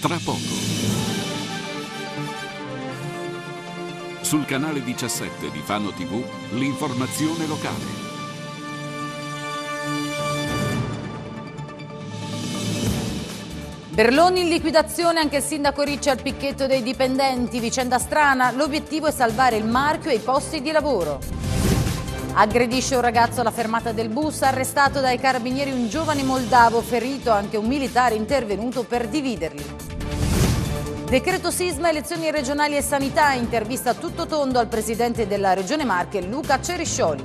Tra poco. Sul canale 17 di Fano TV, l'informazione locale. Berloni in liquidazione anche il sindaco Ricci al Picchetto dei dipendenti, vicenda strana, l'obiettivo è salvare il marchio e i posti di lavoro. Aggredisce un ragazzo alla fermata del bus, arrestato dai carabinieri un giovane moldavo, ferito anche un militare intervenuto per dividerli. Decreto sisma, elezioni regionali e sanità, intervista tutto tondo al presidente della Regione Marche, Luca Ceriscioli.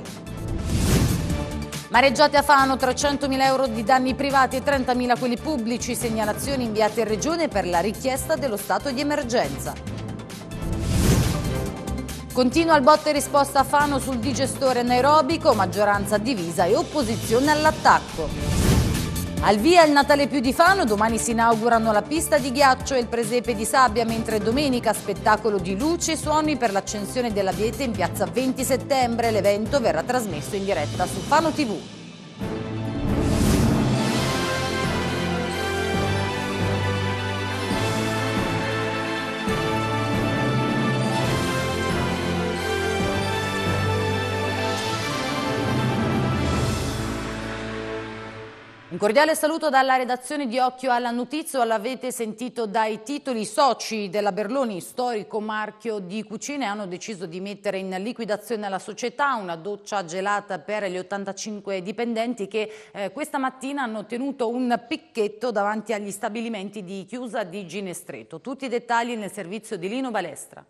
Mareggiate a Fano, 300.000 euro di danni privati e 30.000 quelli pubblici, segnalazioni inviate in Regione per la richiesta dello stato di emergenza. Continua il botte risposta a Fano sul digestore anaerobico, maggioranza divisa e opposizione all'attacco. Al via il Natale più di Fano, domani si inaugurano la pista di ghiaccio e il presepe di sabbia, mentre domenica spettacolo di luci e suoni per l'accensione della dell'abete in piazza 20 settembre. L'evento verrà trasmesso in diretta su Fano TV. cordiale saluto dalla redazione di Occhio alla Notizia, l'avete sentito dai titoli, i soci della Berloni, storico marchio di cucine, hanno deciso di mettere in liquidazione la società, una doccia gelata per gli 85 dipendenti che eh, questa mattina hanno tenuto un picchetto davanti agli stabilimenti di chiusa di Ginestreto. Tutti i dettagli nel servizio di Lino Balestra.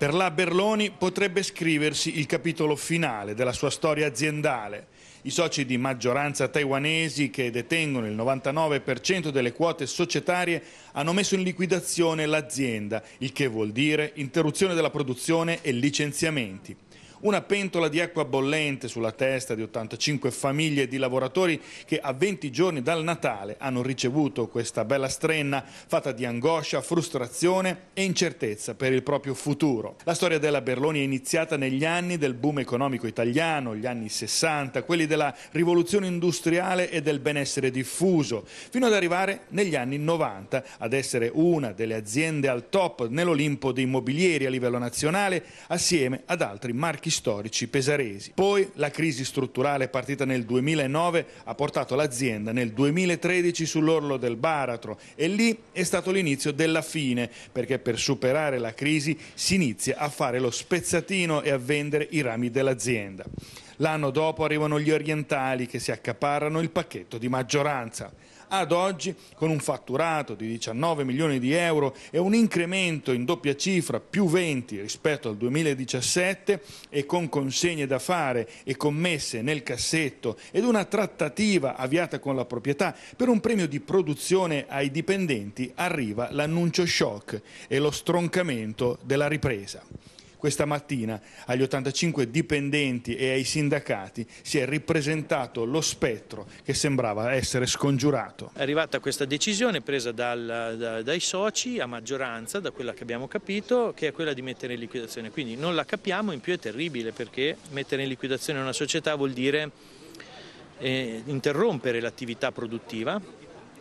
Per la Berloni potrebbe scriversi il capitolo finale della sua storia aziendale. I soci di maggioranza taiwanesi che detengono il 99% delle quote societarie hanno messo in liquidazione l'azienda, il che vuol dire interruzione della produzione e licenziamenti una pentola di acqua bollente sulla testa di 85 famiglie di lavoratori che a 20 giorni dal Natale hanno ricevuto questa bella strenna fatta di angoscia, frustrazione e incertezza per il proprio futuro. La storia della Berloni è iniziata negli anni del boom economico italiano, gli anni 60, quelli della rivoluzione industriale e del benessere diffuso, fino ad arrivare negli anni 90 ad essere una delle aziende al top nell'Olimpo dei mobilieri a livello nazionale assieme ad altri marchi marchi storici pesaresi. Poi la crisi strutturale partita nel 2009 ha portato l'azienda nel 2013 sull'orlo del baratro e lì è stato l'inizio della fine perché per superare la crisi si inizia a fare lo spezzatino e a vendere i rami dell'azienda. L'anno dopo arrivano gli orientali che si accaparrano il pacchetto di maggioranza ad oggi con un fatturato di 19 milioni di euro e un incremento in doppia cifra più 20 rispetto al 2017 e con consegne da fare e commesse nel cassetto ed una trattativa avviata con la proprietà per un premio di produzione ai dipendenti arriva l'annuncio shock e lo stroncamento della ripresa. Questa mattina agli 85 dipendenti e ai sindacati si è ripresentato lo spettro che sembrava essere scongiurato. È arrivata questa decisione presa dal, da, dai soci a maggioranza, da quella che abbiamo capito, che è quella di mettere in liquidazione. Quindi non la capiamo, in più è terribile perché mettere in liquidazione una società vuol dire eh, interrompere l'attività produttiva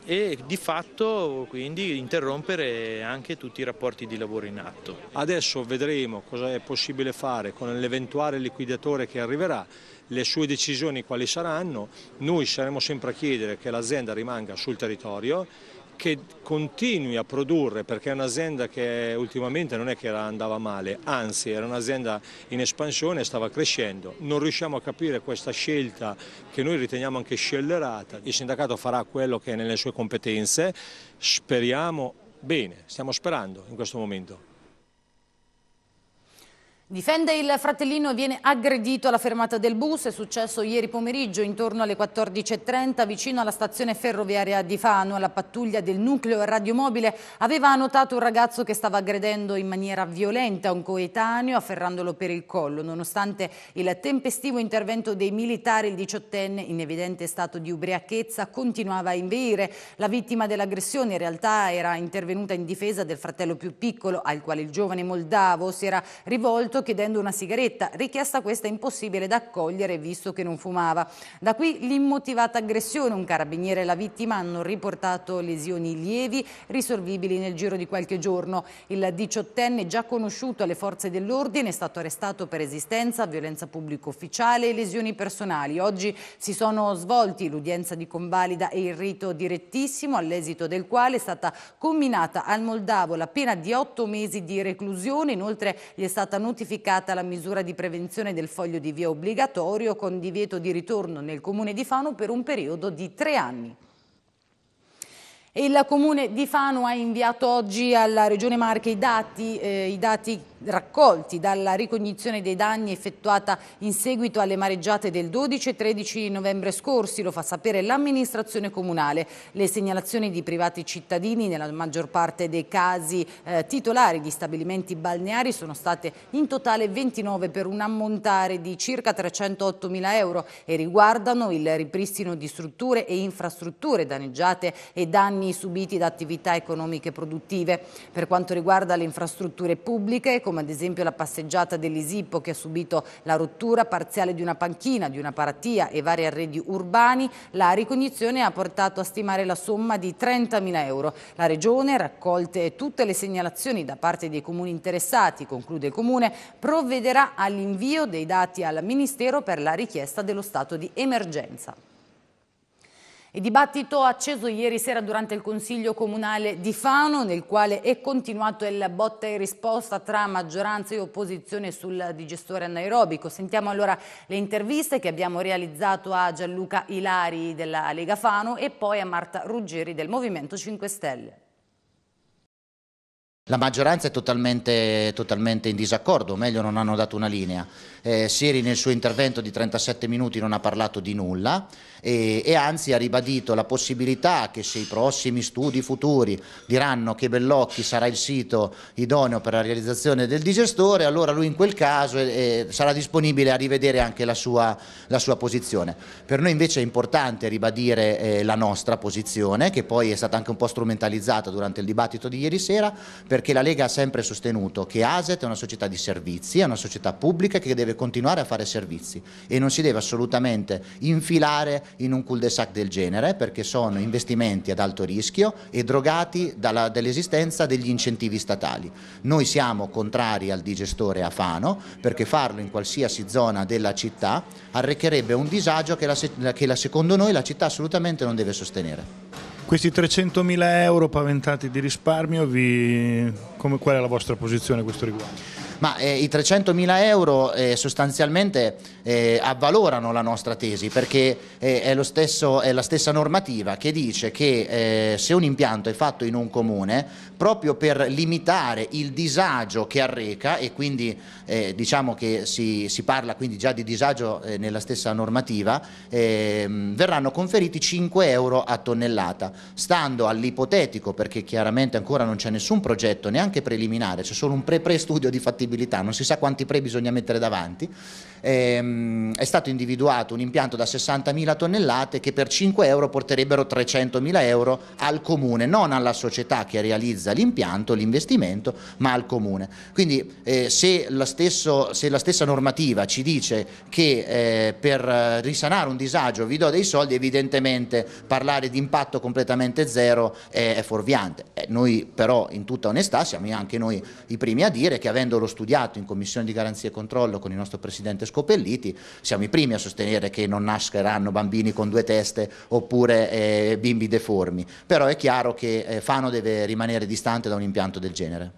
e di fatto quindi interrompere anche tutti i rapporti di lavoro in atto. Adesso vedremo cosa è possibile fare con l'eventuale liquidatore che arriverà, le sue decisioni quali saranno, noi saremo sempre a chiedere che l'azienda rimanga sul territorio che continui a produrre perché è un'azienda che ultimamente non è che andava male, anzi era un'azienda in espansione e stava crescendo. Non riusciamo a capire questa scelta che noi riteniamo anche scellerata. Il sindacato farà quello che è nelle sue competenze, speriamo bene, stiamo sperando in questo momento. Difende il fratellino e viene aggredito alla fermata del bus, è successo ieri pomeriggio intorno alle 14.30 vicino alla stazione ferroviaria di Fano. La pattuglia del nucleo radiomobile aveva notato un ragazzo che stava aggredendo in maniera violenta un coetaneo afferrandolo per il collo. Nonostante il tempestivo intervento dei militari, il diciottenne in evidente stato di ubriachezza continuava a inveire. La vittima dell'aggressione in realtà era intervenuta in difesa del fratello più piccolo al quale il giovane moldavo si era rivolto Roberto chiedendo una sigaretta, richiesta questa impossibile da accogliere visto che non fumava. Da qui l'immotivata aggressione, un carabiniere e la vittima hanno riportato lesioni lievi risolvibili nel giro di qualche giorno. Il diciottenne già conosciuto alle forze dell'ordine è stato arrestato per esistenza, violenza pubblico ufficiale e lesioni personali. Oggi si sono svolti l'udienza di convalida e il rito direttissimo all'esito del quale è stata comminata al Moldavo la pena di otto mesi di reclusione, inoltre gli è stata notificata modificata la misura di prevenzione del foglio di via obbligatorio con divieto di ritorno nel comune di Fano per un periodo di tre anni. Il comune di Fano ha inviato oggi alla Regione Marche i dati, eh, i dati raccolti dalla ricognizione dei danni effettuata in seguito alle mareggiate del 12 e 13 novembre scorsi, lo fa sapere l'amministrazione comunale. Le segnalazioni di privati cittadini, nella maggior parte dei casi eh, titolari di stabilimenti balneari, sono state in totale 29 per un ammontare di circa 308 mila euro e riguardano il ripristino di strutture e infrastrutture danneggiate e danni subiti da attività economiche produttive. Per quanto riguarda le infrastrutture pubbliche, come ad esempio la passeggiata dell'Isippo che ha subito la rottura parziale di una panchina, di una paratia e vari arredi urbani, la ricognizione ha portato a stimare la somma di 30.000 euro. La Regione, raccolte tutte le segnalazioni da parte dei comuni interessati, conclude il Comune, provvederà all'invio dei dati al Ministero per la richiesta dello stato di emergenza. Il dibattito acceso ieri sera durante il Consiglio Comunale di Fano, nel quale è continuato il botta e risposta tra maggioranza e opposizione sul digestore anaerobico. Sentiamo allora le interviste che abbiamo realizzato a Gianluca Ilari della Lega Fano e poi a Marta Ruggeri del Movimento 5 Stelle. La maggioranza è totalmente, totalmente in disaccordo, o meglio non hanno dato una linea. Eh, Siri nel suo intervento di 37 minuti non ha parlato di nulla e, e, anzi ha ribadito la possibilità che se i prossimi studi futuri diranno che Bellocchi sarà il sito idoneo per la realizzazione del digestore, allora lui in quel caso eh, eh sarà disponibile a rivedere anche la sua, la sua, posizione. Per noi invece è importante ribadire eh, la nostra posizione, che poi è stata anche un po' strumentalizzata durante il dibattito di ieri sera, perché la Lega ha sempre sostenuto che ASET è una società di servizi, è una società pubblica che deve continuare a fare servizi e non si deve assolutamente infilare in un cul-de-sac del genere perché sono investimenti ad alto rischio e drogati dall'esistenza degli incentivi statali. Noi siamo contrari al digestore a Fano perché farlo in qualsiasi zona della città arrecherebbe un disagio che, la, che la, secondo noi la città assolutamente non deve sostenere. Questi 300.000 euro paventati di risparmio, vi... Come, qual è la vostra posizione a questo riguardo? ma eh, i 300.000 euro eh, sostanzialmente eh, avvalorano la nostra tesi perché eh, è, stesso, è, la stessa normativa che dice che eh, se un impianto è fatto in un comune proprio per limitare il disagio che arreca e quindi eh, diciamo che si, si, parla quindi già di disagio nella stessa normativa ehm, verranno conferiti 5 euro a tonnellata stando all'ipotetico perché chiaramente ancora non c'è nessun progetto neanche preliminare c'è solo un pre pre studio di fattibilità disponibilità, non si sa quanti pre bisogna mettere davanti, ehm, è stato individuato un impianto da 60.000 tonnellate che per 5 euro porterebbero 300.000 euro al comune, non alla società che realizza l'impianto, l'investimento, ma al comune. Quindi eh, se, la stesso, se, la stessa normativa ci dice che eh, per risanare un disagio vi do dei soldi, evidentemente parlare di impatto completamente zero è, è fuorviante. Eh, noi però in tutta onestà siamo anche noi i primi a dire che avendolo studiato in Commissione di Garanzia e Controllo con il nostro Presidente scopelliti, siamo i primi a sostenere che non nasceranno bambini con due teste oppure eh, bimbi deformi, però è chiaro che eh, Fano deve rimanere distante da un impianto del genere.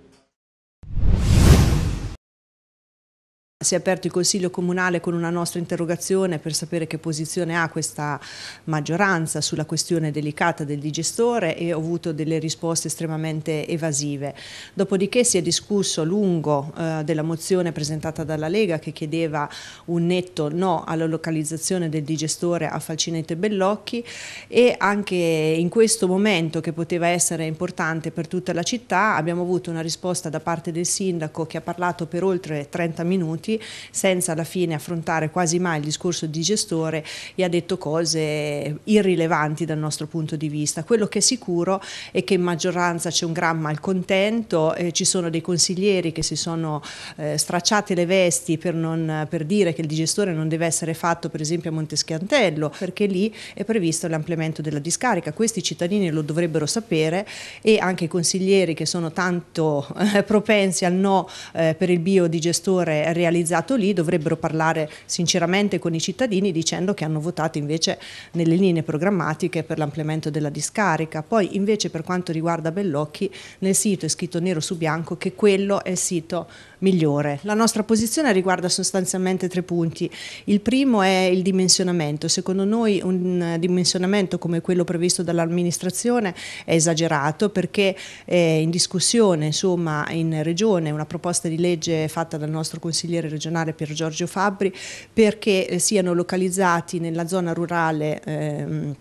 Si è aperto il Consiglio Comunale con una nostra interrogazione per sapere che posizione ha questa maggioranza sulla questione delicata del digestore e ho avuto delle risposte estremamente evasive. Dopodiché si è discusso a lungo eh, della mozione presentata dalla Lega che chiedeva un netto no alla localizzazione del digestore a Falcinete Bellocchi e anche in questo momento che poteva essere importante per tutta la città abbiamo avuto una risposta da parte del sindaco che ha parlato per oltre 30 minuti prodotti senza alla fine affrontare quasi mai il discorso di gestore e ha detto cose irrilevanti dal nostro punto di vista. Quello che è sicuro è che in maggioranza c'è un gran malcontento, eh, ci sono dei consiglieri che si sono eh, stracciate le vesti per, non, per dire che il digestore non deve essere fatto per esempio a Monteschiantello perché lì è previsto l'ampliamento della discarica, questi cittadini lo dovrebbero sapere e anche i consiglieri che sono tanto eh, propensi al no eh, per il biodigestore realizzato realizzato lì dovrebbero parlare sinceramente con i cittadini dicendo che hanno votato invece nelle linee programmatiche per l'ampliamento della discarica. Poi invece per quanto riguarda Bellocchi nel sito è scritto nero su bianco che quello è il sito migliore. La nostra posizione riguarda sostanzialmente tre punti. Il primo è il dimensionamento. Secondo noi un dimensionamento come quello previsto dall'amministrazione è esagerato perché è eh, in discussione insomma, in regione una proposta di legge fatta dal nostro consigliere regionale Pier Giorgio Fabbri perché eh, siano localizzati nella zona rurale ehm,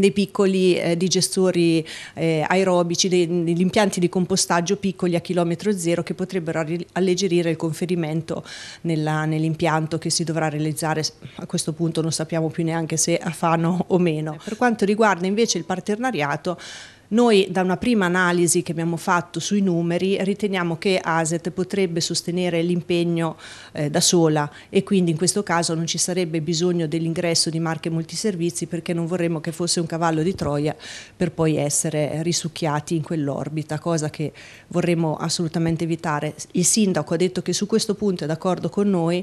dei piccoli eh, digestori eh, aerobici, degli impianti di compostaggio piccoli a chilometro zero che potrebbero alleggerire il conferimento nella, nell'impianto che si dovrà realizzare. A questo punto non sappiamo più neanche se a Fano o meno. Eh, per quanto riguarda invece il partenariato, noi da una prima analisi che abbiamo fatto sui numeri riteniamo che ASET potrebbe sostenere l'impegno eh, da sola e quindi in questo caso non ci sarebbe bisogno dell'ingresso di marche multiservizi perché non vorremmo che fosse un cavallo di Troia per poi essere risucchiati in quell'orbita, cosa che vorremmo assolutamente evitare. Il sindaco ha detto che su questo punto è d'accordo con noi.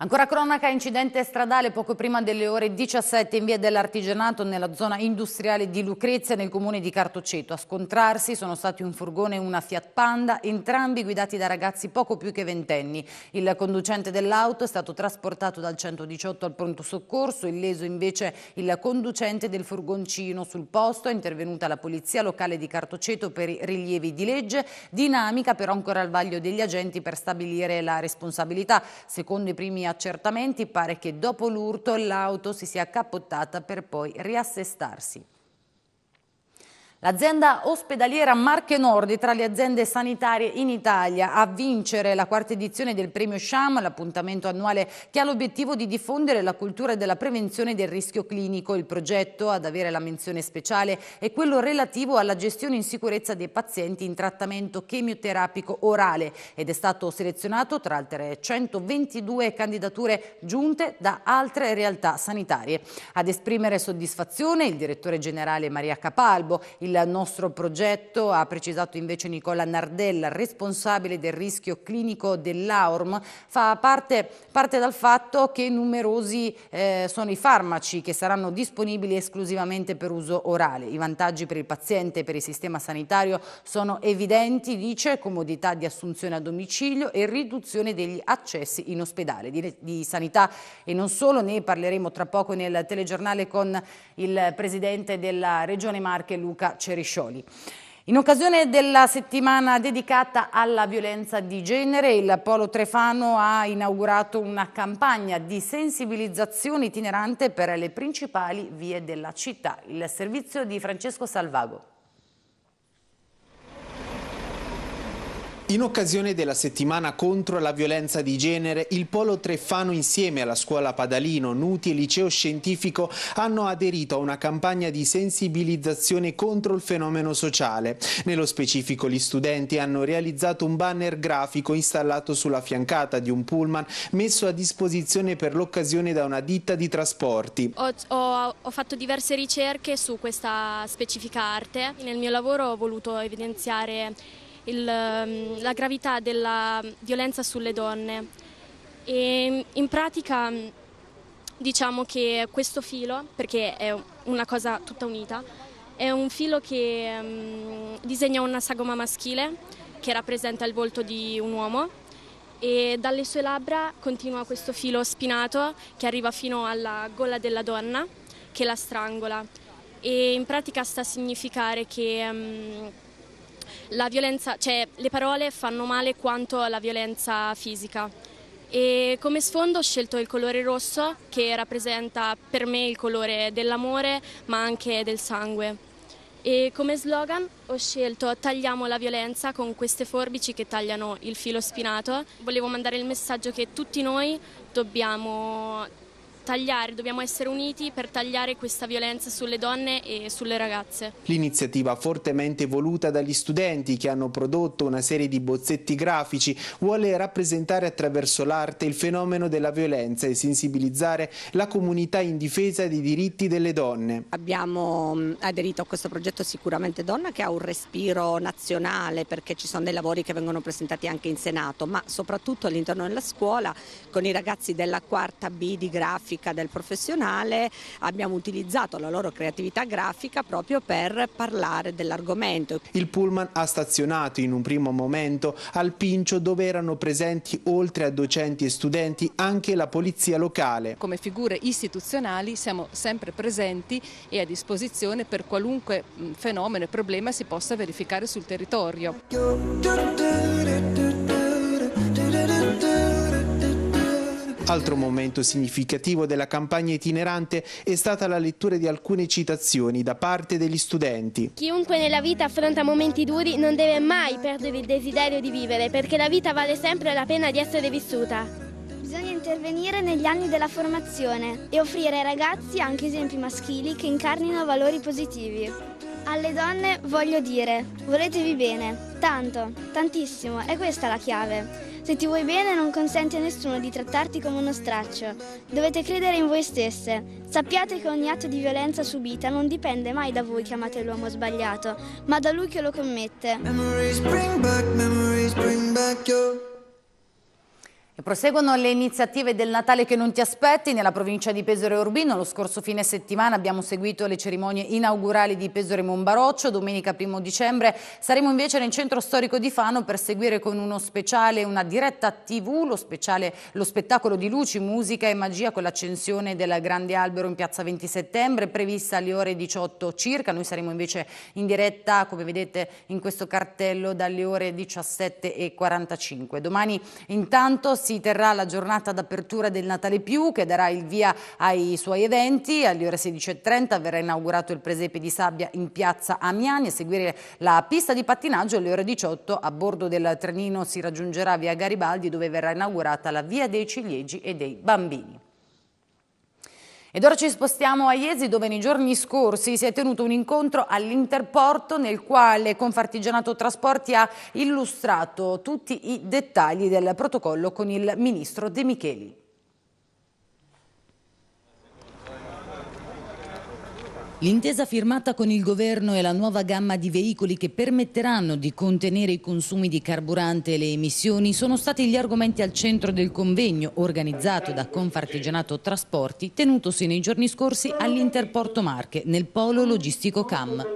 Ancora cronaca, incidente stradale poco prima delle ore 17 in via dell'Artigianato nella zona industriale di Lucrezia nel comune di Cartoceto. A scontrarsi sono stati un furgone e una Fiat Panda, entrambi guidati da ragazzi poco più che ventenni. Il conducente dell'auto è stato trasportato dal 118 al pronto soccorso, illeso invece il conducente del furgoncino. Sul posto è intervenuta la polizia locale di Cartoceto per i rilievi di legge, dinamica però ancora al vaglio degli agenti per stabilire la responsabilità. Secondo i primi accertamenti pare che dopo l'urto l'auto si sia capottata per poi riassestarsi. L'azienda ospedaliera Marche Nord tra le aziende sanitarie in Italia a vincere la quarta edizione del premio SHAM, l'appuntamento annuale che ha l'obiettivo di diffondere la cultura della prevenzione del rischio clinico. Il progetto ad avere la menzione speciale è quello relativo alla gestione in sicurezza dei pazienti in trattamento chemioterapico orale ed è stato selezionato tra altre 122 candidature giunte da altre realtà sanitarie. Ad esprimere soddisfazione il direttore generale Maria Capalbo, il nostro progetto, ha precisato invece Nicola Nardella, responsabile del rischio clinico dell'AORM, fa parte, parte, dal fatto che numerosi eh, sono i farmaci che saranno disponibili esclusivamente per uso orale. I vantaggi per il paziente e per il sistema sanitario sono evidenti, dice, comodità di assunzione a domicilio e riduzione degli accessi in ospedale. Di, di sanità e non solo, ne parleremo tra poco nel telegiornale con il Presidente della Regione Marche, Luca Ceriscioli. In occasione della settimana dedicata alla violenza di genere, il Polo Trefano ha inaugurato una campagna di sensibilizzazione itinerante per le principali vie della città. Il servizio di Francesco Salvago. In occasione della settimana contro la violenza di genere, il Polo Treffano insieme alla Scuola Padalino, Nuti e Liceo Scientifico hanno aderito a una campagna di sensibilizzazione contro il fenomeno sociale. Nello specifico gli studenti hanno realizzato un banner grafico installato sulla fiancata di un pullman messo a disposizione per l'occasione da una ditta di trasporti. Ho, ho, ho fatto diverse ricerche su questa specifica arte. Nel mio lavoro ho voluto evidenziare il, ehm, la gravità della violenza sulle donne. E mm, in pratica mm, diciamo che questo filo, perché è una cosa tutta unita, è un filo che um, disegna una sagoma maschile che rappresenta il volto di un uomo e dalle sue labbra continua questo filo spinato che arriva fino alla gola della donna che la strangola e in pratica sta a significare che um, la violenza, cioè, le parole fanno male quanto la violenza fisica. E come sfondo ho scelto il colore rosso che rappresenta per me il colore dell'amore ma anche del sangue. E come slogan ho scelto Tagliamo la violenza con queste forbici che tagliano il filo spinato. Volevo mandare il messaggio che tutti noi dobbiamo tagliare, dobbiamo essere uniti per tagliare questa violenza sulle donne e sulle ragazze. L'iniziativa fortemente voluta dagli studenti che hanno prodotto una serie di bozzetti grafici vuole rappresentare attraverso l'arte il fenomeno della violenza e sensibilizzare la comunità in difesa dei diritti delle donne. Abbiamo mm, aderito a questo progetto Sicuramente Donna che ha un respiro nazionale perché ci sono dei lavori che vengono presentati anche in Senato ma soprattutto all'interno della scuola con i ragazzi della quarta B di grafica logica del professionale abbiamo utilizzato la loro creatività grafica proprio per parlare dell'argomento. Il pullman ha stazionato in un primo momento al Pincio dove erano presenti oltre a docenti e studenti anche la polizia locale. Come figure istituzionali siamo sempre presenti e a disposizione per qualunque fenomeno e problema si possa verificare sul territorio. Altro momento significativo della campagna itinerante è stata la lettura di alcune citazioni da parte degli studenti. Chiunque nella vita affronta momenti duri non deve mai perdere il desiderio di vivere perché la vita vale sempre la pena di essere vissuta. Bisogna intervenire negli anni della formazione e offrire ai ragazzi anche esempi maschili che incarnino valori positivi. Alle donne voglio dire, voletevi bene, tanto, tantissimo, è questa la chiave. Se ti vuoi bene non consenti a nessuno di trattarti come uno straccio. Dovete credere in voi stesse. Sappiate che ogni atto di violenza subita non dipende mai da voi che amate l'uomo sbagliato, ma da lui che lo commette. Memories bring back, memories bring back your... E proseguono le iniziative del Natale che non ti aspetti. Nella provincia di Pesore e Urbino lo scorso fine settimana abbiamo seguito le cerimonie inaugurali di Pesore Monbaroccio. Domenica 1 dicembre saremo invece nel centro storico di Fano per seguire con uno speciale, una diretta tv, lo, speciale, lo spettacolo di luci, musica e magia con l'accensione del grande albero in piazza 20 settembre, prevista alle ore 18 circa. Noi saremo invece in diretta, come vedete in questo cartello, dalle ore 17.45. Domani intanto si si terrà la giornata d'apertura del Natale Più che darà il via ai suoi eventi. Alle ore 16.30 verrà inaugurato il presepe di sabbia in piazza Amiani a seguire la pista di pattinaggio alle ore 18 a bordo del trenino si raggiungerà via Garibaldi dove verrà inaugurata la via dei ciliegi e dei bambini. Ed ora ci spostiamo a Iesi dove nei giorni scorsi si è tenuto un incontro all'Interporto nel quale Confartigianato Trasporti ha illustrato tutti i dettagli del protocollo con il ministro De Micheli. L'intesa firmata con il governo e la nuova gamma di veicoli che permetteranno di contenere i consumi di carburante e le emissioni sono stati gli argomenti al centro del convegno organizzato da Confartigianato Trasporti tenutosi nei giorni scorsi all'Interporto Marche nel polo logistico CAM.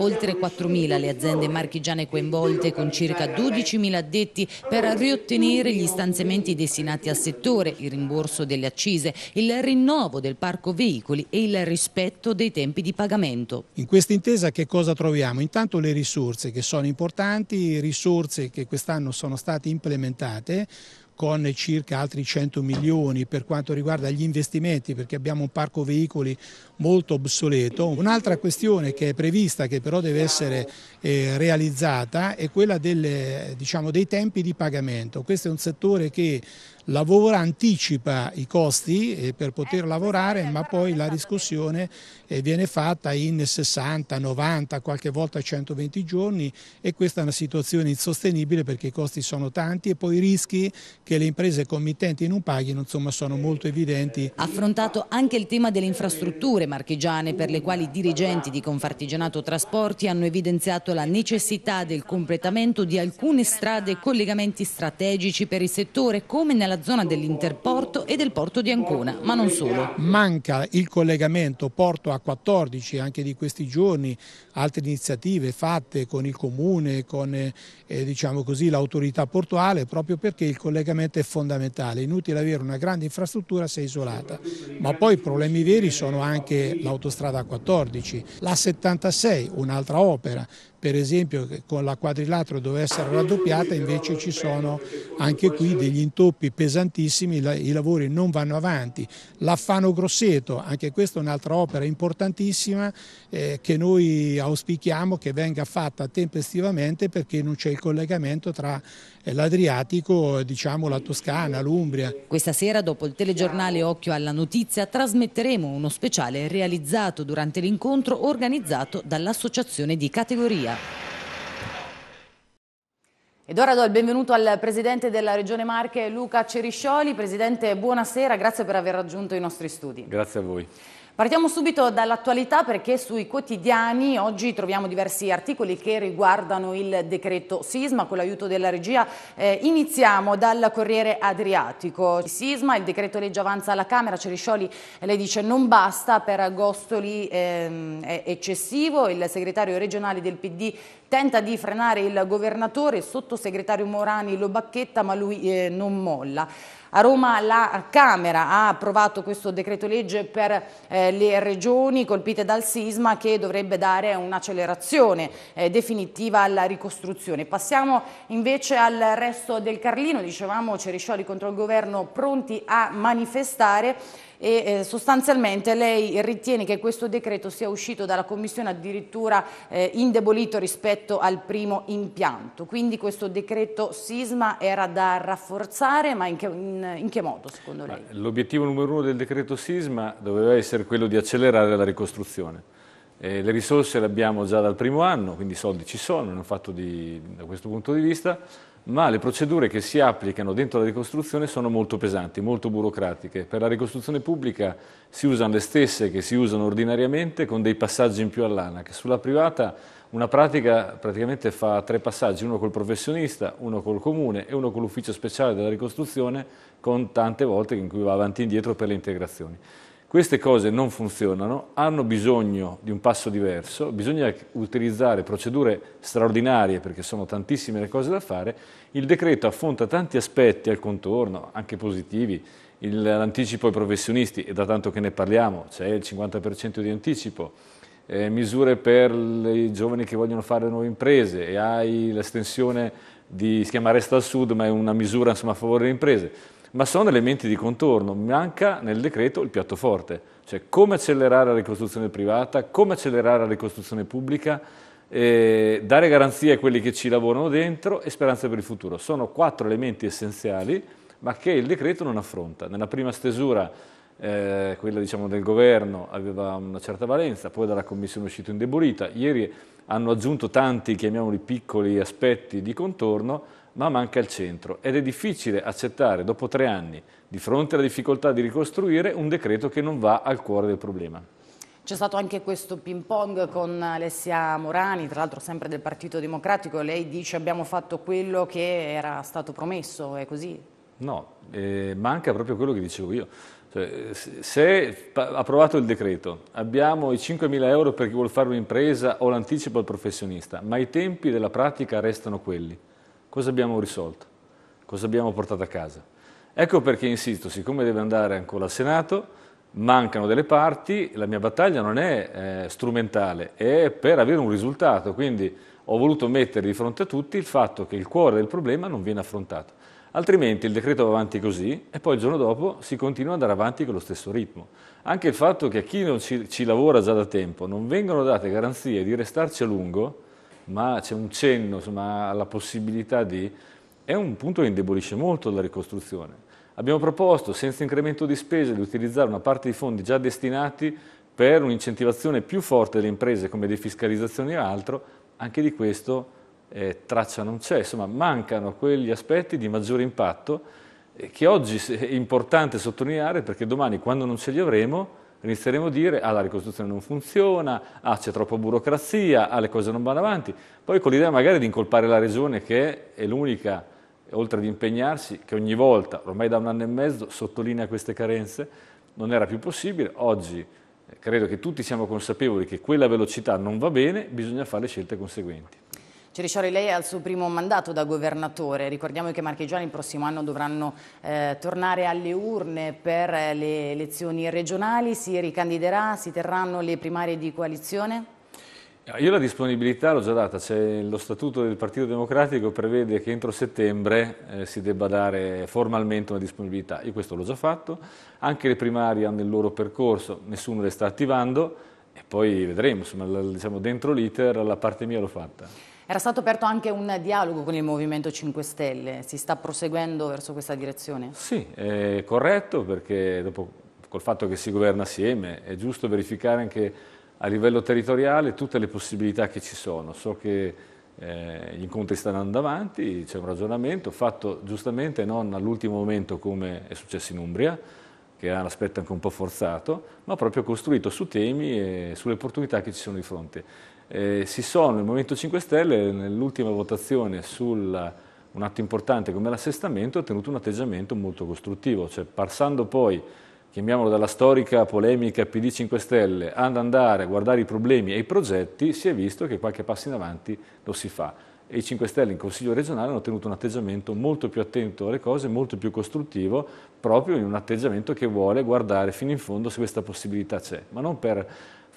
Oltre 4.000 le aziende marchigiane coinvolte con circa 12.000 addetti per riottenere gli stanziamenti destinati al settore, il rimborso delle accise, il rinnovo del parco veicoli e il rispetto dei tempi di di pagamento. In questa intesa che cosa troviamo? Intanto le risorse che sono importanti, risorse che quest'anno sono state implementate con circa altri 100 milioni per quanto riguarda gli investimenti perché abbiamo un parco veicoli molto obsoleto. Un'altra questione che è prevista che però deve essere eh, realizzata è quella delle, diciamo, dei tempi di pagamento. Questo è un settore che lavora, anticipa i costi eh, per poter eh, lavorare, ma poi la riscossione eh, viene fatta in 60, 90, qualche volta 120 giorni e questa è una situazione insostenibile perché i costi sono tanti e poi i rischi che le imprese committenti non paghino insomma, sono molto evidenti. Affrontato anche il tema delle infrastrutture marchigiane per le quali i dirigenti di Confartigianato Trasporti hanno evidenziato la necessità del completamento di alcune strade e collegamenti strategici per il settore come nella zona dell'interporto e del porto di Ancona, ma non solo. Manca il collegamento porto A14 anche di questi giorni altre iniziative fatte con il comune, con eh, eh diciamo l'autorità portuale, proprio perché il collegamento è fondamentale. Inutile avere una grande infrastruttura se isolata. Ma poi i problemi veri sono anche l'autostrada 14, la 76, un'altra opera, per esempio con la quadrilatero doveva essere raddoppiata, invece ci sono anche qui degli intoppi pesantissimi, i lavori non vanno avanti. La Fano Grosseto, anche questa è un'altra opera importantissima eh, che noi auspichiamo che venga fatta tempestivamente perché non c'è il collegamento tra eh, l'Adriatico, diciamo la Toscana, l'Umbria. Questa sera dopo il telegiornale Occhio alla Notizia trasmetteremo uno speciale realizzato durante l'incontro organizzato dall'associazione di categoria. Ed ora do il benvenuto al Presidente della Regione Marche, Luca Ceriscioli. Presidente, buonasera, grazie per aver raggiunto i nostri studi. Grazie a voi. Partiamo subito dall'attualità perché sui quotidiani oggi troviamo diversi articoli che riguardano il decreto sisma. Con l'aiuto della regia eh, iniziamo dal Corriere Adriatico. sisma, il decreto legge avanza alla Camera, Ceriscioli eh, lei dice non basta, per Agostoli ehm, è eccessivo, il segretario regionale del PD tenta di frenare il governatore, il sottosegretario Morani lo bacchetta ma lui eh, non molla. A Roma la Camera ha approvato questo decreto legge per eh, le regioni colpite dal sisma che dovrebbe dare un'accelerazione eh, definitiva alla ricostruzione. Passiamo invece al resto del Carlino, dicevamo Ceriscioli contro il governo pronti a manifestare e eh, sostanzialmente lei ritiene che questo decreto sia uscito dalla Commissione addirittura eh, indebolito rispetto al primo impianto, quindi questo decreto sisma era da rafforzare ma in che, in, in che modo secondo lei? L'obiettivo numero uno del decreto sisma doveva essere quello di accelerare la ricostruzione. Eh, le risorse le abbiamo già dal primo anno, quindi i soldi ci sono, hanno fatto di, da questo punto di vista, ma le procedure che si applicano dentro la ricostruzione sono molto pesanti, molto burocratiche. Per la ricostruzione pubblica si usano le stesse che si usano ordinariamente con dei passaggi in più all'ANAC. Sulla privata una pratica praticamente fa tre passaggi, uno col professionista, uno col comune e uno con l'ufficio speciale della ricostruzione con tante volte in cui va avanti e indietro per le integrazioni. Queste cose non funzionano, hanno bisogno di un passo diverso, bisogna utilizzare procedure straordinarie perché sono tantissime le cose da fare. Il decreto affronta tanti aspetti al contorno, anche positivi, l'anticipo ai professionisti, e da tanto che ne parliamo, c'è il 50% di anticipo, eh, misure per i giovani che vogliono fare nuove imprese e hai l'estensione di, si chiama Resta al Sud, ma è una misura insomma, a favore delle imprese ma sono elementi di contorno. Manca nel decreto il piatto forte, cioè come accelerare la ricostruzione privata, come accelerare la ricostruzione pubblica, eh, dare garanzie a quelli che ci lavorano dentro e speranze per il futuro. Sono quattro elementi essenziali, ma che il decreto non affronta. Nella prima stesura, eh, quella diciamo, del governo, aveva una certa valenza, poi dalla commissione è uscito indebolita. Ieri hanno aggiunto tanti, chiamiamoli piccoli aspetti di contorno, ma manca il centro ed è difficile accettare dopo tre anni, di fronte alla difficoltà di ricostruire, un decreto che non va al cuore del problema. C'è stato anche questo ping pong con Alessia Morani, tra l'altro sempre del Partito Democratico, lei dice abbiamo fatto quello che era stato promesso, è così? No, eh, manca proprio quello che dicevo io. Cioè, se approvato il decreto, abbiamo i 5.000 euro per chi vuole fare un'impresa o l'anticipo al professionista, ma i tempi della pratica restano quelli. Cosa abbiamo risolto? Cosa abbiamo portato a casa? Ecco perché insisto, siccome deve andare ancora al Senato, mancano delle parti, la mia battaglia non è eh, strumentale, è per avere un risultato, quindi ho voluto mettere di fronte a tutti il fatto che il cuore del problema non viene affrontato. Altrimenti il decreto va avanti così e poi il giorno dopo si continua ad andare avanti con lo stesso ritmo. Anche il fatto che a chi non ci, ci lavora già da tempo non vengono date garanzie di restarci a lungo, ma c'è un cenno insomma, alla possibilità di... è un punto che indebolisce molto la ricostruzione. Abbiamo proposto, senza incremento di spese, di utilizzare una parte di fondi già destinati per un'incentivazione più forte delle imprese come defiscalizzazione e altro, anche di questo eh, traccia non c'è, insomma mancano quegli aspetti di maggiore impatto eh, che oggi è importante sottolineare perché domani quando non ce li avremo inizieremo a dire ah la ricostruzione non funziona, ah c'è troppa burocrazia, ah le cose non vanno avanti, poi con l'idea magari di incolpare la regione che è l'unica, oltre ad impegnarsi, che ogni volta, ormai da un anno e mezzo, sottolinea queste carenze, non era più possibile, oggi eh, credo che tutti siamo consapevoli che quella velocità non va bene, bisogna fare scelte conseguenti. Cerisciori, lei è al suo primo mandato da governatore, ricordiamo che i marchigiani il prossimo anno dovranno eh, tornare alle urne per eh, le elezioni regionali, si ricandiderà, si terranno le primarie di coalizione? Io la disponibilità l'ho già data, lo statuto del Partito Democratico prevede che entro settembre eh, si debba dare formalmente una disponibilità, io questo l'ho già fatto, anche le primarie hanno il loro percorso, nessuno le sta attivando e poi vedremo, insomma, diciamo, dentro l'iter la parte mia l'ho fatta. Era stato aperto anche un dialogo con il Movimento 5 Stelle, si sta proseguendo verso questa direzione? Sì, è corretto perché dopo, col fatto che si governa assieme è giusto verificare anche a livello territoriale tutte le possibilità che ci sono. So che eh, gli incontri stanno andando avanti, c'è un ragionamento fatto giustamente non all'ultimo momento come è successo in Umbria, che ha un aspetto anche un po' forzato, ma proprio costruito su temi e sulle opportunità che ci sono di fronte eh, si sono, il Movimento 5 Stelle, nell'ultima votazione su un atto importante come l'assestamento, ha tenuto un atteggiamento molto costruttivo, cioè passando poi, chiamiamolo dalla storica polemica PD 5 Stelle, ad andare a guardare i problemi e i progetti, si è visto che qualche passo in avanti lo si fa. E i 5 Stelle in Consiglio regionale hanno tenuto un atteggiamento molto più attento alle cose, molto più costruttivo, proprio in un atteggiamento che vuole guardare fino in fondo se questa possibilità c'è, ma non per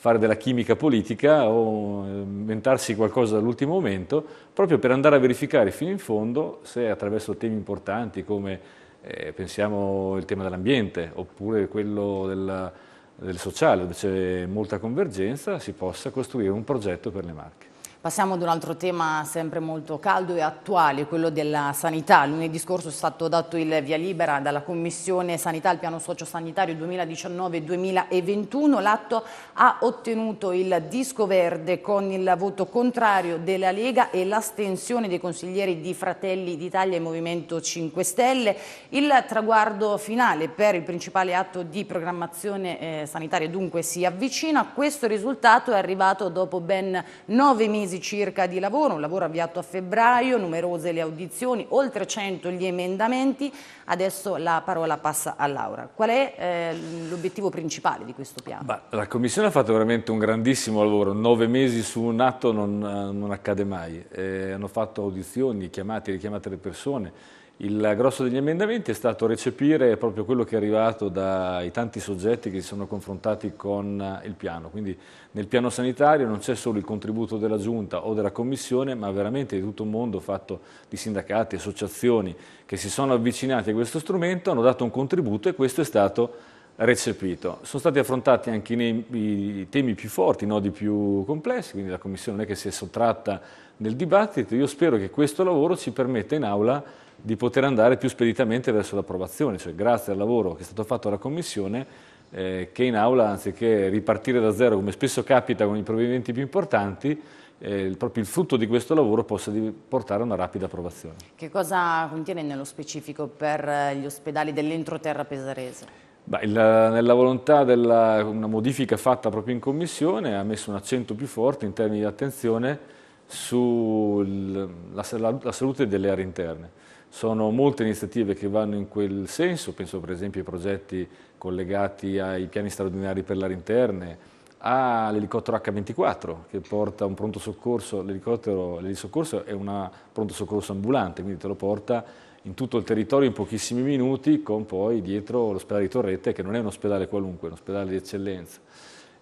fare della chimica politica o eh, inventarsi qualcosa all'ultimo momento, proprio per andare a verificare fino in fondo se attraverso temi importanti come eh, pensiamo il tema dell'ambiente oppure quello del, del sociale, dove c'è molta convergenza, si possa costruire un progetto per le marche. Passiamo ad un altro tema sempre molto caldo e attuale, quello della sanità. Lunedì scorso è stato dato il via libera dalla Commissione Sanità al Piano Sociosanitario 2019-2021. L'atto ha ottenuto il disco verde con il voto contrario della Lega e l'astensione dei consiglieri di Fratelli d'Italia e Movimento 5 Stelle. Il traguardo finale per il principale atto di programmazione eh, sanitaria dunque si avvicina. Questo risultato è arrivato dopo ben nove mesi mesi circa di lavoro, un lavoro avviato a febbraio, numerose le audizioni, oltre 100 gli emendamenti. Adesso la parola passa a Laura. Qual è eh, l'obiettivo principale di questo piano? Beh, la Commissione ha fatto veramente un grandissimo lavoro, nove mesi su un atto non, eh, non accade mai. Eh, hanno fatto audizioni, chiamate, richiamate le persone il grosso degli emendamenti è stato recepire proprio quello che è arrivato dai tanti soggetti che si sono confrontati con eh, il piano. Quindi nel piano sanitario non c'è solo il contributo della Giunta o della Commissione, ma veramente di tutto un mondo fatto di sindacati, associazioni che si sono avvicinati a questo strumento, hanno dato un contributo e questo è stato recepito. Sono stati affrontati anche i, temi più forti, i nodi più complessi, quindi la Commissione non è che si è sottratta nel dibattito. Io spero che questo lavoro ci permetta in Aula di poter andare più speditamente verso l'approvazione, cioè grazie al lavoro che è stato fatto alla Commissione eh, che in aula anziché ripartire da zero come spesso capita con i provvedimenti più importanti eh, proprio il frutto di questo lavoro possa portare a una rapida approvazione. Che cosa contiene nello specifico per eh, gli ospedali dell'entroterra pesarese? Beh, la, nella volontà della una modifica fatta proprio in commissione ha messo un accento più forte in termini di attenzione sulla salute delle aree interne sono molte iniziative che vanno in quel senso, penso per esempio ai progetti collegati ai piani straordinari per l'area interna, all'elicottero H24 che porta un pronto soccorso, l'elicottero l'elisoccorso è un pronto soccorso ambulante, quindi te lo porta in tutto il territorio in pochissimi minuti con poi dietro l'ospedale di Torrette che non è un ospedale qualunque, è un ospedale di eccellenza.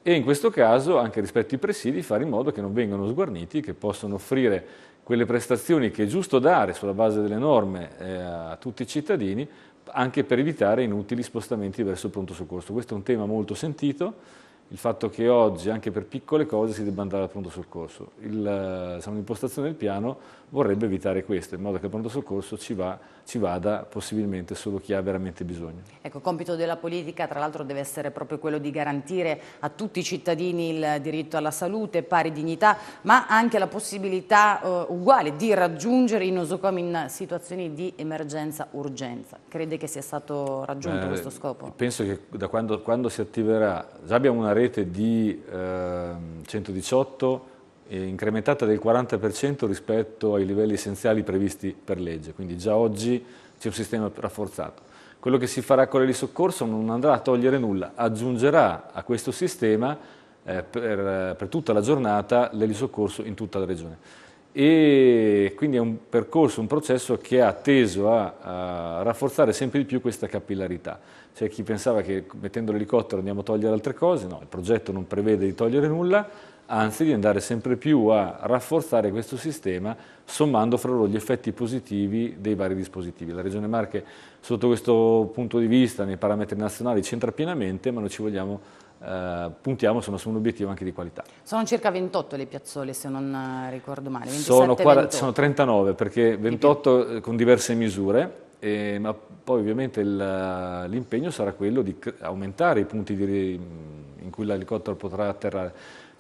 E in questo caso anche rispetto ai presidi fare in modo che non vengano sguarniti, che possano offrire quelle prestazioni che è giusto dare sulla base delle norme eh, a tutti i cittadini, anche per evitare inutili spostamenti verso il pronto soccorso. Questo è un tema molto sentito, il fatto che oggi anche per piccole cose si debba andare al pronto soccorso. Eh, diciamo, l'impostazione del piano vorrebbe evitare questo, in modo che il pronto soccorso ci va ci vada possibilmente solo chi ha veramente bisogno. Ecco, il compito della politica tra l'altro deve essere proprio quello di garantire a tutti i cittadini il diritto alla salute, pari dignità, ma anche la possibilità eh, uguale di raggiungere i nosocomi in situazioni di emergenza-urgenza. Crede che sia stato raggiunto Beh, questo scopo? Penso che da quando, quando, si attiverà, già abbiamo una rete di eh, 118 incrementata del 40% rispetto ai livelli essenziali previsti per legge, quindi già oggi c'è un sistema rafforzato. Quello che si farà con le risoccorso non andrà a togliere nulla, aggiungerà a questo sistema eh, per, per, tutta la giornata l'elisoccorso in tutta la regione. E quindi è un percorso, un processo che ha teso a, a rafforzare sempre di più questa capillarità. C'è chi pensava che mettendo l'elicottero andiamo a togliere altre cose, no, il progetto non prevede di togliere nulla, anzi di andare sempre più a rafforzare questo sistema sommando fra loro gli effetti positivi dei vari dispositivi. La Regione Marche sotto questo punto di vista nei parametri nazionali c'entra pienamente ma noi ci vogliamo Uh, puntiamo insomma, su un obiettivo anche di qualità. Sono circa 28 le piazzole se non eh, ricordo male, 27, sono, 40, sono 39 perché 28 eh, con diverse misure, eh, ma poi ovviamente l'impegno sarà quello di aumentare i punti di, in cui l'elicottero potrà atterrare.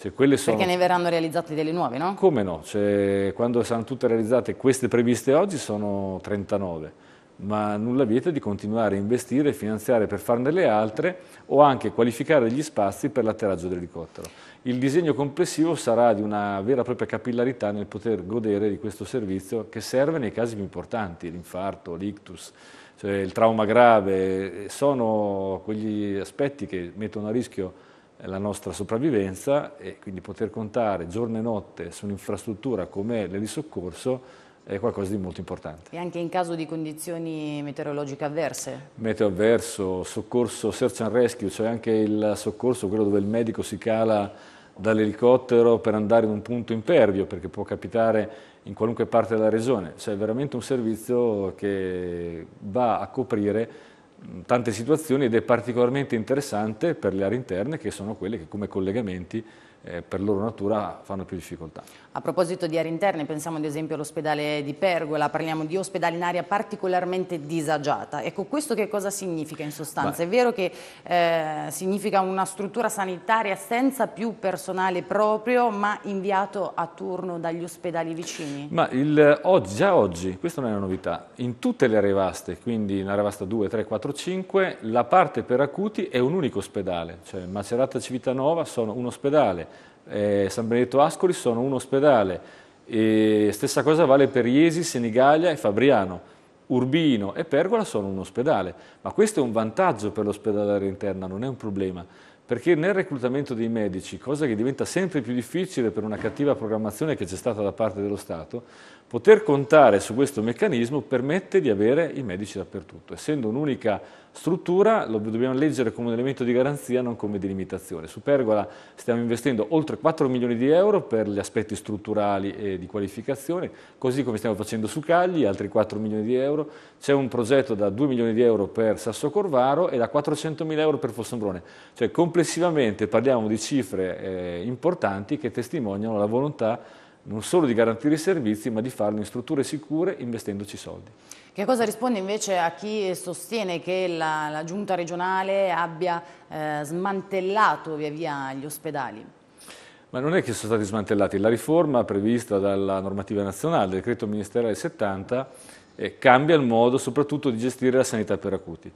Cioè, sono... Perché ne verranno realizzate delle nuove, no? Come no? Cioè, quando saranno tutte realizzate, queste previste oggi sono 39, ma nulla vieta di continuare a investire e finanziare per farne le altre o anche qualificare gli spazi per l'atterraggio dell'elicottero. Il disegno complessivo sarà di una vera e propria capillarità nel poter godere di questo servizio che serve nei casi più importanti, l'infarto, l'ictus, cioè il trauma grave, sono quegli aspetti che mettono a rischio la nostra sopravvivenza e quindi poter contare giorno e notte su un'infrastruttura come l'elisoccorso è qualcosa di molto importante. E anche in caso di condizioni meteorologiche avverse? Meteo avverso, soccorso, search and rescue, cioè anche il soccorso, quello dove il medico si cala dall'elicottero per andare in un punto impervio, perché può capitare in qualunque parte della regione. Cioè è veramente un servizio che va a coprire tante situazioni ed è particolarmente interessante per le aree interne che sono quelle che come collegamenti eh, per loro natura fanno più difficoltà. A proposito di aree interne, pensiamo ad esempio all'ospedale di Pergola, parliamo di ospedali in area particolarmente disagiata. Ecco, questo che cosa significa in sostanza? Beh. È vero che eh, significa una struttura sanitaria senza più personale proprio, ma inviato a turno dagli ospedali vicini? Ma il, oggi, già oggi, questa non è una novità, in tutte le aree vaste, quindi in area vasta 2, 3, 4, 5, la parte per acuti è un unico ospedale, cioè Macerata Civitanova sono un ospedale, eh, San Benedetto Ascoli sono un ospedale. E stessa cosa vale per Iesi, Senigallia e Fabriano. Urbino e Pergola sono un ospedale, ma questo è un vantaggio per l'ospedaliera interna, non è un problema, perché nel reclutamento dei medici, cosa che diventa sempre più difficile per una cattiva programmazione che c'è stata da parte dello Stato, Poter contare su questo meccanismo permette di avere i medici dappertutto. Essendo un'unica struttura lo dobbiamo leggere come un elemento di garanzia, non come di limitazione. Su Pergola stiamo investendo oltre 4 milioni di euro per gli aspetti strutturali e di qualificazione, così come stiamo facendo su Cagli, altri 4 milioni di euro. C'è un progetto da 2 milioni di euro per Sasso Corvaro e da 400 mila euro per Fossombrone. Cioè complessivamente parliamo di cifre eh, importanti che testimoniano la volontà non solo di garantire i servizi, ma di farlo in strutture sicure investendoci soldi. Che cosa risponde invece a chi sostiene che la, la giunta regionale abbia eh, smantellato via via gli ospedali? Ma non è che sono stati smantellati, la riforma prevista dalla normativa nazionale, il decreto ministeriale 70, eh, cambia il modo soprattutto di gestire la sanità per acuti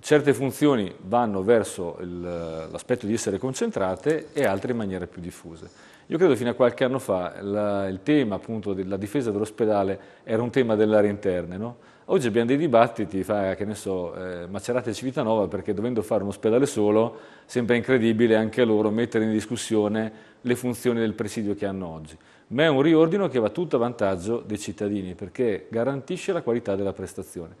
certe funzioni vanno verso l'aspetto di essere concentrate e altre in maniera più diffusa. Io credo fino a qualche anno fa la, il tema appunto della difesa dell'ospedale era un tema dell'area interna. No? Oggi abbiamo dei dibattiti, fa, che ne so, eh, Macerata e Civitanova, perché dovendo fare un ospedale solo sembra incredibile anche loro mettere in discussione le funzioni del presidio che hanno oggi. Ma è un riordino che va tutto a vantaggio dei cittadini, perché garantisce la qualità della prestazione.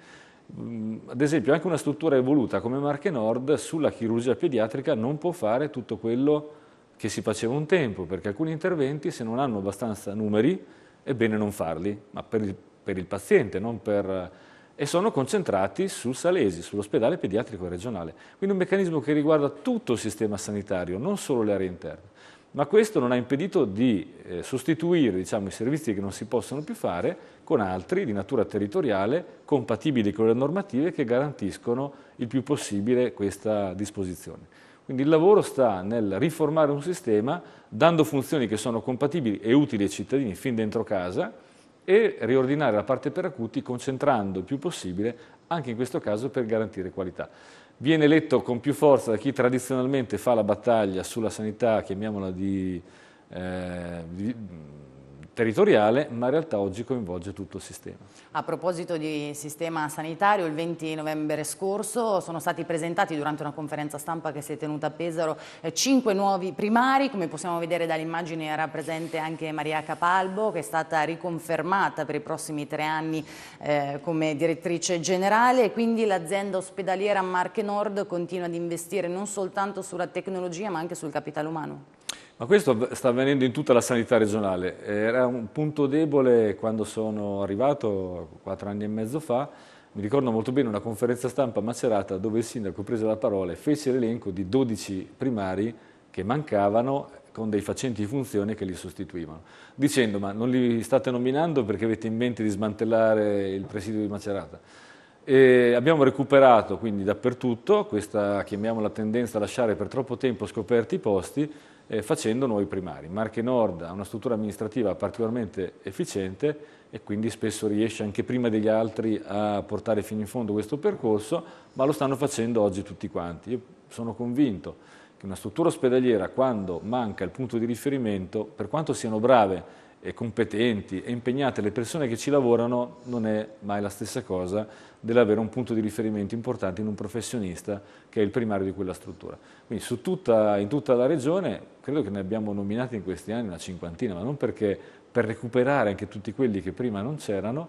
Mm, ad esempio anche una struttura evoluta come Marche Nord sulla chirurgia pediatrica non può fare tutto quello che che si faceva un tempo, perché alcuni interventi se non hanno abbastanza numeri è bene non farli, ma per il, per il paziente, non per... e sono concentrati sul Salesi, sull'ospedale pediatrico regionale. Quindi un meccanismo che riguarda tutto il sistema sanitario, non solo le aree interne. Ma questo non ha impedito di eh, sostituire diciamo, i servizi che non si possono più fare con altri di natura territoriale compatibili con le normative che garantiscono il più possibile questa disposizione. Quindi il lavoro sta nel riformare un sistema dando funzioni che sono compatibili e utili ai cittadini fin dentro casa e riordinare la parte per acuti concentrando il più possibile, anche in questo caso per garantire qualità. Viene letto con più forza da chi tradizionalmente fa la battaglia sulla sanità, chiamiamola di, eh, di territoriale, ma in realtà oggi coinvolge tutto il sistema. A proposito di sistema sanitario, il 20 novembre scorso sono stati presentati durante una conferenza stampa che si è tenuta a Pesaro eh, cinque nuovi primari, come possiamo vedere dall'immagine era presente anche Maria Capalbo che è stata riconfermata per i prossimi tre anni eh, come direttrice generale e quindi l'azienda ospedaliera Marche Nord continua ad investire non soltanto sulla tecnologia ma anche sul capitale umano. Ma questo sta avvenendo in tutta la sanità regionale. Era un punto debole quando sono arrivato quattro anni e mezzo fa. Mi ricordo molto bene una conferenza stampa a Macerata dove il sindaco prese la parola e fece l'elenco di 12 primari che mancavano con dei facenti di funzione che li sostituivano, dicendo ma non li state nominando perché avete in mente di smantellare il presidio di Macerata. E abbiamo recuperato quindi dappertutto questa, chiamiamola tendenza a lasciare per troppo tempo scoperti i posti eh, facendo nuovi primari. Marche Nord ha una struttura amministrativa particolarmente efficiente e quindi spesso riesce anche prima degli altri a portare fino in fondo questo percorso, ma lo stanno facendo oggi tutti quanti. Io sono convinto che una struttura ospedaliera, quando manca il punto di riferimento, per quanto siano brave e competenti e impegnate le persone che ci lavorano non è mai la stessa cosa dell'avere un punto di riferimento importante in un professionista che è il primario di quella struttura. Quindi tutta, in tutta la regione credo che ne abbiamo nominati in questi anni una cinquantina, ma non perché per recuperare anche tutti quelli che prima non c'erano,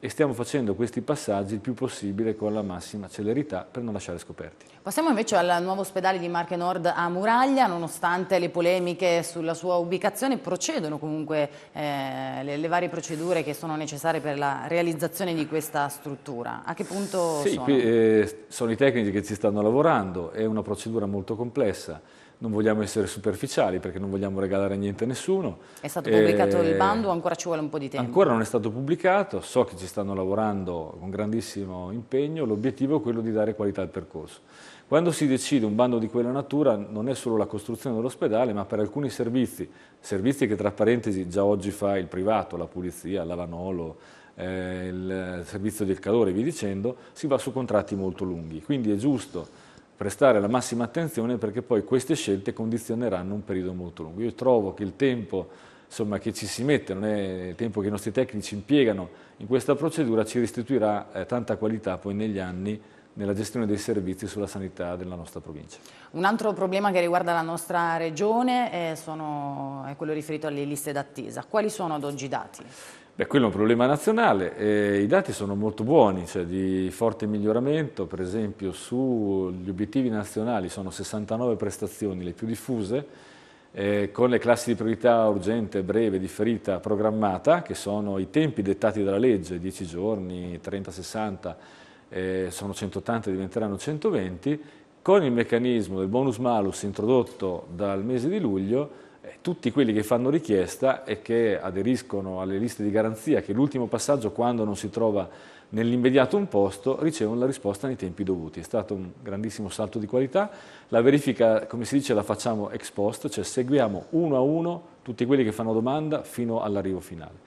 e stiamo facendo questi passaggi il più possibile con la massima celerità per non lasciare scoperti. Passiamo invece al nuovo ospedale di Marche Nord a Muraglia, nonostante le polemiche sulla sua ubicazione procedono comunque eh, le, le, varie procedure che sono necessarie per la realizzazione di questa struttura. A che punto sì, sono? Qui, eh, sono i tecnici che ci stanno lavorando, è una procedura molto complessa non vogliamo essere superficiali perché non vogliamo regalare niente a nessuno. È stato pubblicato eh, il bando, o ancora ci vuole un po' di tempo? Ancora non è stato pubblicato, so che ci stanno lavorando con grandissimo impegno, l'obiettivo è quello di dare qualità al percorso. Quando si decide un bando di quella natura non è solo la costruzione dell'ospedale, ma per alcuni servizi, servizi che tra parentesi già oggi fa il privato, la pulizia, l'avanolo, eh, il servizio del calore e via dicendo, si va su contratti molto lunghi. Quindi è giusto prestare la massima attenzione perché poi queste scelte condizioneranno un periodo molto lungo. Io trovo che il tempo insomma, che ci si mette, non è il tempo che i nostri tecnici impiegano in questa procedura, ci restituirà eh, tanta qualità poi negli anni nella gestione dei servizi sulla sanità della nostra provincia. Un altro problema che riguarda la nostra regione è, eh, sono, è quello riferito alle liste d'attesa. Quali sono ad oggi i dati? Beh, quello è un problema nazionale, eh, i dati sono molto buoni, cioè di forte miglioramento, per esempio sugli obiettivi nazionali sono 69 prestazioni le più diffuse, eh, con le classi di priorità urgente, breve, differita, programmata, che sono i tempi dettati dalla legge, 10 giorni, 30-60, eh, sono 180 e diventeranno 120, con il meccanismo del bonus malus introdotto dal mese di luglio eh, tutti quelli che fanno richiesta e che aderiscono alle liste di garanzia, che l'ultimo passaggio quando non si trova nell'immediato un posto, ricevono la risposta nei tempi dovuti. È stato un grandissimo salto di qualità. La verifica, come si dice, la facciamo ex post, cioè seguiamo uno a uno tutti quelli che fanno domanda fino all'arrivo finale.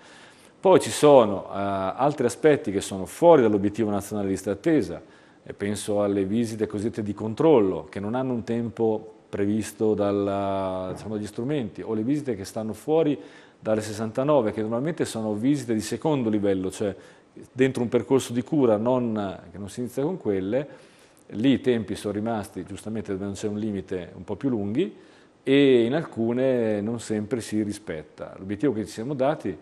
Poi ci sono uh, altri aspetti che sono fuori dall'obiettivo nazionale di lista attesa, penso alle visite cosiddette di controllo, che non hanno un tempo previsto dalla, diciamo, dagli strumenti o le visite che stanno fuori dalle 69 che normalmente sono visite di secondo livello, cioè dentro un percorso di cura non, che non si inizia con quelle, lì i tempi sono rimasti giustamente dove non c'è un limite un po' più lunghi e in alcune non sempre si rispetta. L'obiettivo che ci siamo dati è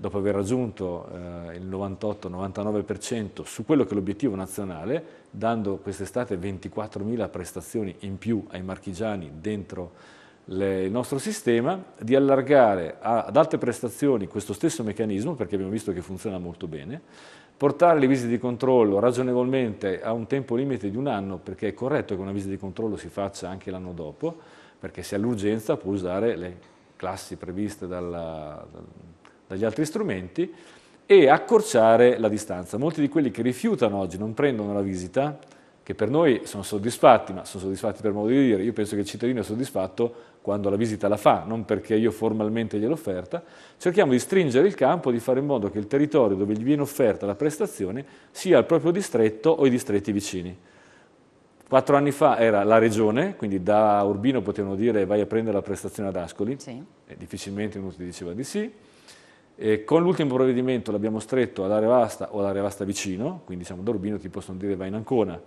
dopo aver raggiunto eh, il 98-99% su quello che è l'obiettivo nazionale, dando quest'estate 24.000 prestazioni in più ai marchigiani dentro le, il nostro sistema, di allargare a, ad altre prestazioni questo stesso meccanismo, perché abbiamo visto che funziona molto bene, portare le visite di controllo ragionevolmente a un tempo limite di un anno, perché è corretto che una visita di controllo si faccia anche l'anno dopo, perché se ha l'urgenza può usare le classi previste dalla, dal dagli altri strumenti e accorciare la distanza. Molti di quelli che rifiutano oggi, non prendono la visita, che per noi sono soddisfatti, ma sono soddisfatti per modo di dire, io penso che il cittadino è soddisfatto quando la visita la fa, non perché io formalmente gliel'ho offerta, cerchiamo di stringere il campo, di fare in modo che il territorio dove gli viene offerta la prestazione sia il proprio distretto o i distretti vicini. Quattro anni fa era la regione, quindi da Urbino potevano dire vai a prendere la prestazione ad Ascoli, sì. e eh, difficilmente uno ti diceva di sì, e con l'ultimo provvedimento l'abbiamo stretto all'area vasta o all'area vasta vicino, quindi diciamo da Urbino ti possono dire vai in Ancona.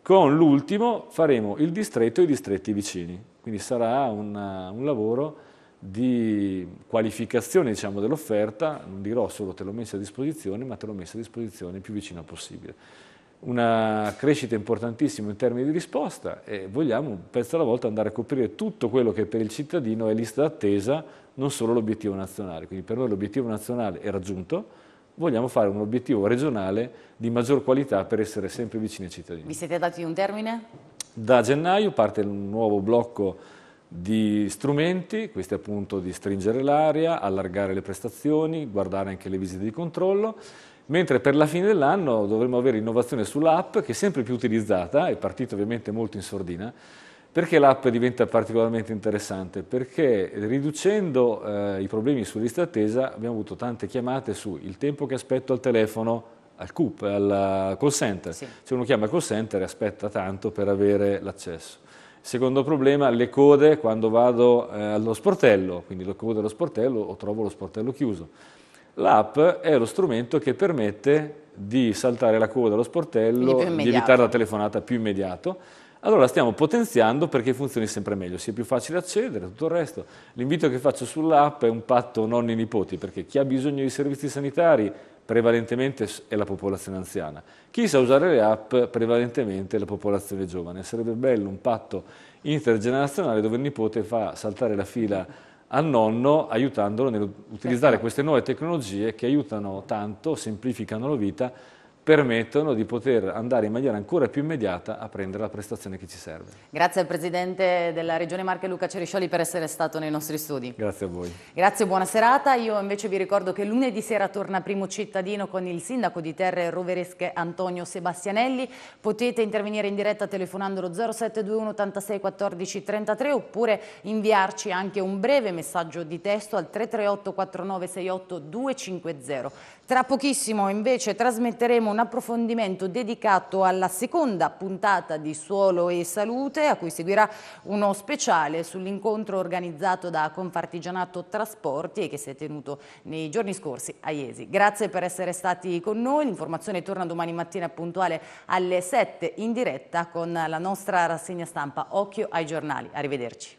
Con l'ultimo faremo il distretto e i distretti vicini, quindi sarà una, un lavoro di qualificazione diciamo, dell'offerta, non dirò solo te l'ho messa a disposizione, ma te l'ho messa a disposizione il più vicino possibile una crescita importantissima in termini di risposta e vogliamo un pezzo alla volta andare a coprire tutto quello che per il cittadino è lista d'attesa, non solo l'obiettivo nazionale. Quindi per noi l'obiettivo nazionale è raggiunto, vogliamo fare un obiettivo regionale di maggior qualità per essere sempre vicini ai cittadini. Vi siete dati un termine? Da gennaio parte un nuovo blocco di strumenti, questi appunto di stringere l'aria, allargare le prestazioni, guardare anche le visite di controllo mentre per la fine dell'anno dovremo avere innovazione sull'app che è sempre più utilizzata, è partita ovviamente molto in sordina, perché l'app diventa particolarmente interessante? Perché riducendo eh, i problemi su lista attesa abbiamo avuto tante chiamate su il tempo che aspetto al telefono, al CUP, al call center. Sì. Se uno chiama il call center aspetta tanto per avere l'accesso. Secondo problema, le code quando vado eh, allo sportello, quindi le code allo sportello o trovo lo sportello chiuso L'app è lo strumento che permette di saltare la coda allo sportello, di evitare la telefonata più immediato. Allora la stiamo potenziando perché funzioni sempre meglio, sia più facile accedere, tutto il resto. L'invito che faccio sull'app è un patto nonni-nipoti, perché chi ha bisogno di servizi sanitari prevalentemente è la popolazione anziana. Chi sa usare le app prevalentemente è la popolazione giovane. Sarebbe bello un patto intergenerazionale dove il nipote fa saltare la fila al nonno aiutandolo nell'utilizzare queste nuove tecnologie che aiutano tanto, semplificano la vita permettono di poter andare in maniera ancora più immediata a prendere la prestazione che ci serve. Grazie al Presidente della Regione Marche Luca Ceriscioli per essere stato nei nostri studi. Grazie a voi. Grazie, buona serata. Io invece vi ricordo che lunedì sera torna Primo Cittadino con il Sindaco di Terre Roveresche Antonio Sebastianelli. Potete intervenire in diretta telefonandolo 0721 86 14 33 oppure inviarci anche un breve messaggio di testo al 338 49 68 250. Tra pochissimo invece trasmetteremo un approfondimento dedicato alla seconda puntata di Suolo e Salute a cui seguirà uno speciale sull'incontro organizzato da Confartigianato Trasporti e che si è tenuto nei giorni scorsi a Iesi. Grazie per essere stati con noi, l'informazione torna domani mattina puntuale alle 7 in diretta con la nostra rassegna stampa Occhio ai giornali. Arrivederci.